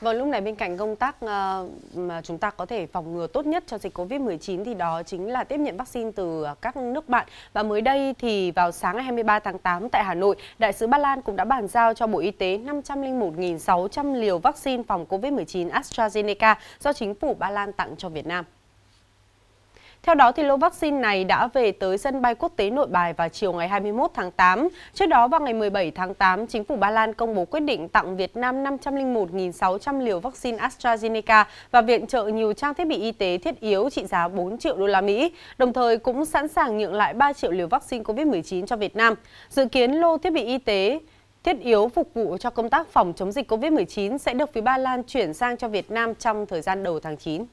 Vào vâng, lúc này bên cạnh công tác ờ, mà chúng ta có thể phòng ngừa tốt nhất cho dịch Covid-19 thì đó chính là tiếp nhận vaccine từ ờ, các nước bạn. Và mới đây thì vào sáng ngày 23 tháng 8 tại Hà Nội, Đại sứ Ba Lan cũng đã bàn giao cho Bộ Y tế 501.600 liều vaccine phòng Covid-19 AstraZeneca do chính phủ Ba Lan tặng cho Việt Nam. Theo đó, thì lô vaccine này đã về tới sân bay quốc tế nội bài vào chiều ngày 21 tháng 8. Trước đó, vào ngày 17 tháng 8, chính phủ Ba Lan công bố quyết định tặng Việt Nam 501.600 liều vaccine AstraZeneca và viện trợ nhiều trang thiết bị y tế thiết yếu trị giá 4 triệu đô la Mỹ, đồng thời cũng sẵn sàng nhượng lại 3 triệu liều vaccine COVID-19 cho Việt Nam. Dự kiến lô thiết bị y tế thiết yếu phục vụ cho công tác phòng chống dịch COVID-19 sẽ được phía Ba Lan chuyển sang cho Việt Nam trong thời gian đầu tháng 9.